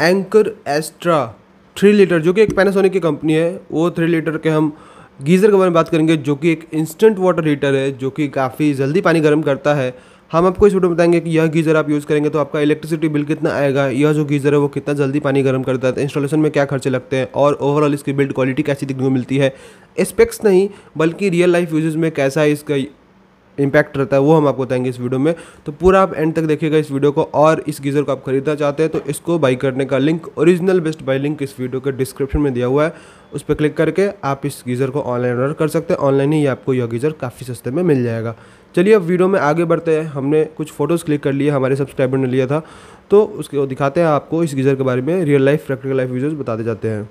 anchor extra three litre जो कि एक पैनासोनिक की कंपनी है वो थ्री लीटर के हम गीज़र के बारे में बात करेंगे जो कि एक इंस्टेंट वाटर हीटर है जो कि काफ़ी जल्दी पानी गर्म करता है हम आपको इस वीडियो में बताएंगे कि यह गीज़र आप यूज़ करेंगे तो आपका इलेक्ट्रिसिटी बिल कितना आएगा यह जो गीज़र है वो कितना जल्दी पानी गर्म करता है इंस्टॉलेशन में क्या खर्चे लगते हैं और ओवरऑल इसकी बिल्ड क्वालिटी कैसी दिखने को मिलती है स्पेक्स नहीं बल्कि रियल लाइफ यूजेज में कैसा है इसका इम्पैक्ट रहता है वो हम आपको बताएंगे इस वीडियो में तो पूरा आप एंड तक देखिएगा इस वीडियो को और इस गीज़र को आप खरीदना चाहते हैं तो इसको बाई करने का link original best buy link इस वीडियो के डिस्क्रिप्शन में दिया हुआ है उस पर क्लिक करके आप इस गीज़र को ऑनलाइन ऑर्डर कर सकते हैं ऑनलाइन ही आपको यह गीज़र काफ़ी सस्ते में मिल जाएगा चलिए अब वीडियो में आगे बढ़ते हैं हमने कुछ फ़ोटोज़ क्लिक कर लिए हमारे सब्सक्राइबर ने लिया था तो उसके दिखाते हैं आपको इस गीज़र के बारे में real life practical life videos बताते जाते हैं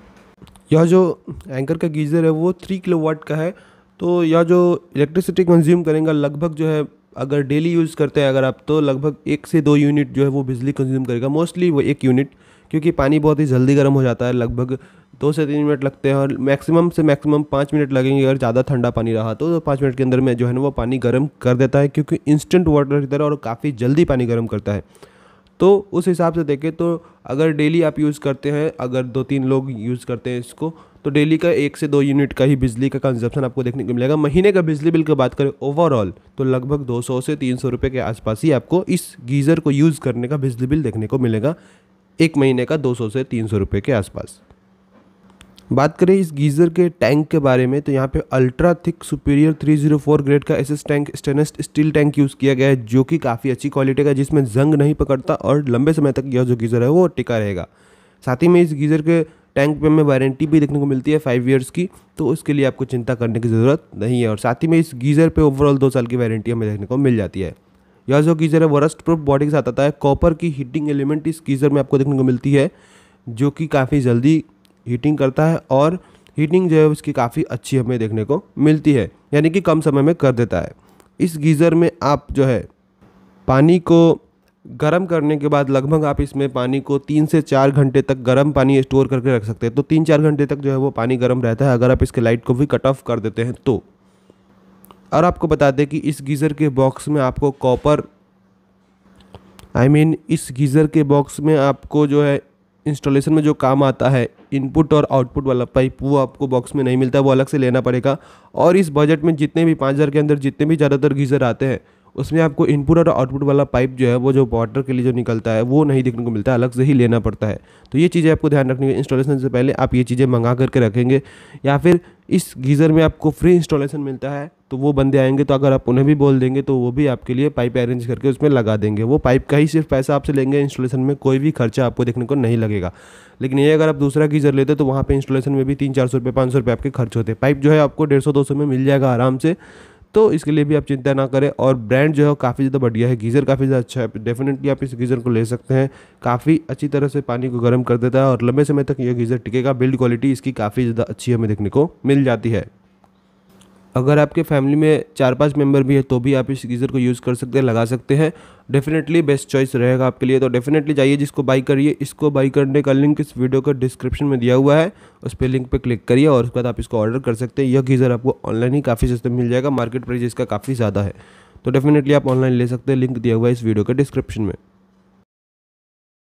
यह जो एंकर का गीज़र है वो थ्री किलो वाट का है तो यह जो इलेक्ट्रिसिटी कंज्यूम करेंगे लगभग जो है अगर डेली यूज़ करते हैं अगर आप तो लगभग एक से दो यूनिट जो है वो बिजली कंज्यूम करेगा मोस्टली वो एक यूनिट क्योंकि पानी बहुत ही जल्दी गर्म हो जाता है लगभग दो से तीन मिनट लगते हैं और मैक्सिमम से मैक्सिमम पाँच मिनट लगेंगे अगर ज़्यादा ठंडा पानी रहा तो, तो पाँच मिनट के अंदर में जो है ना वो पानी गर्म कर देता है क्योंकि इंस्टेंट वाटर की तरह और काफ़ी जल्दी पानी गर्म करता है तो उस हिसाब से देखें तो अगर डेली आप यूज़ करते हैं अगर दो तीन लोग यूज़ करते हैं इसको तो डेली का एक से दो यूनिट का ही बिजली का कंजप्शन आपको देखने को मिलेगा महीने का बिजली बिल की बात करें ओवरऑल तो लगभग 200 से 300 रुपये के आसपास ही आपको इस गीज़र को यूज़ करने का बिजली बिल देखने को मिलेगा एक महीने का 200 से 300 सौ के आसपास बात करें इस गीज़र के टैंक के बारे में तो यहाँ पे अल्ट्रा थिक सुपीरियर 304 ग्रेड का S tank stainless steel tank use किया गया है जो कि काफ़ी अच्छी क्वालिटी का जिसमें जंग नहीं पकड़ता और लंबे समय तक यह जो गीज़र है वो टिका रहेगा साथ ही में इस गीज़र के टैंक पे हमें वारंटी भी देखने को मिलती है फाइव ईयर्स की तो उसके लिए आपको चिंता करने की ज़रूरत नहीं है और साथ ही में इस गीज़र पे ओवरऑल दो साल की वारंटी हमें देखने को मिल जाती है यह जो गीज़र है वो रस्ट प्रूफ बॉडी के साथ आता है कॉपर की हीटिंग एलिमेंट इस गीज़र में आपको देखने को मिलती है जो कि काफ़ी जल्दी हीटिंग करता है और हीटिंग जो है उसकी काफ़ी अच्छी हमें देखने को मिलती है यानी कि कम समय में कर देता है इस गीज़र में आप जो है पानी को गर्म करने के बाद लगभग आप इसमें पानी को तीन से चार घंटे तक गर्म पानी स्टोर करके रख सकते हैं तो तीन चार घंटे तक जो है वो पानी गर्म रहता है अगर आप इसके लाइट को भी कट ऑफ कर देते हैं तो और आपको बता दें कि इस गीज़र के बॉक्स में आपको copper I I mean mean, इस गीज़र के बॉक्स में आपको जो है इंस्टॉलेशन में जो काम आता है इनपुट और आउटपुट वाला पाइप वो आपको बॉक्स में नहीं मिलता वो अलग से लेना पड़ेगा और इस बजट में जितने भी पाँच हज़ार के अंदर जितने भी ज़्यादातर गीज़र आते हैं उसमें आपको इनपुट और आउटपुट वाला पाइप जो है वो जो वाटर के लिए जो निकलता है वो नहीं देखने को मिलता है अलग से ही लेना पड़ता है तो ये चीज़ें आपको ध्यान रखनी है इंस्टॉलेशन से पहले आप ये चीज़ें मंगा करके रखेंगे या फिर इस गीज़र में आपको फ्री इंस्टॉलेशन मिलता है तो वो बंदे आएंगे तो अगर आप उन्हें भी बोल देंगे तो वो भी आपके लिए पाइप अरेंज करके उसमें लगा देंगे वो पाइप का ही सिर्फ पैसा आपसे लेंगे इंस्टॉलेशन में कोई भी खर्चा आपको देखने को नहीं लगेगा लेकिन ये अगर आप दूसरा गीज़र लेते तो वहाँ पर इंस्टॉलेशन में भी तीन चार सौ रुपये पाँच सौ रुपये आपके खर्च होते पाइप जो है आपको डेढ़ सौ दो सौ में मिल जाएगा आराम से तो इसके लिए भी आप चिंता ना करें और ब्रांड जो है काफ़ी ज़्यादा बढ़िया है गीज़र काफ़ी ज़्यादा अच्छा है डेफिनेटली आप इस गीज़र को ले सकते हैं काफ़ी अच्छी तरह से पानी को गर्म कर देता है और लंबे समय तक यह गीज़र टिकेगा बिल्ड क्वालिटी इसकी काफ़ी ज़्यादा अच्छी हमें देखने को मिल जाती है अगर आपके फैमिली में चार पांच मेंबर भी है तो भी आप इस गीज़र को यूज़ कर सकते हैं लगा सकते हैं डेफिनेटली बेस्ट चॉइस रहेगा आपके लिए तो डेफिनेटली जाइए जिसको बाई करिए इसको बाई करने का लिंक इस वीडियो के डिस्क्रिप्शन में दिया हुआ है उस पर लिंक पर क्लिक करिए और उसके बाद आप इसको ऑर्डर कर सकते हैं यह गीज़र आपको ऑनलाइन ही काफ़ी सस्ते मिल जाएगा मार्केट प्राइस इसका काफ़ी ज़्यादा है तो डेफिनेटली आप ऑनलाइन ले सकते हैं लिंक दिया हुआ है इस वीडियो के डिस्क्रिप्शन में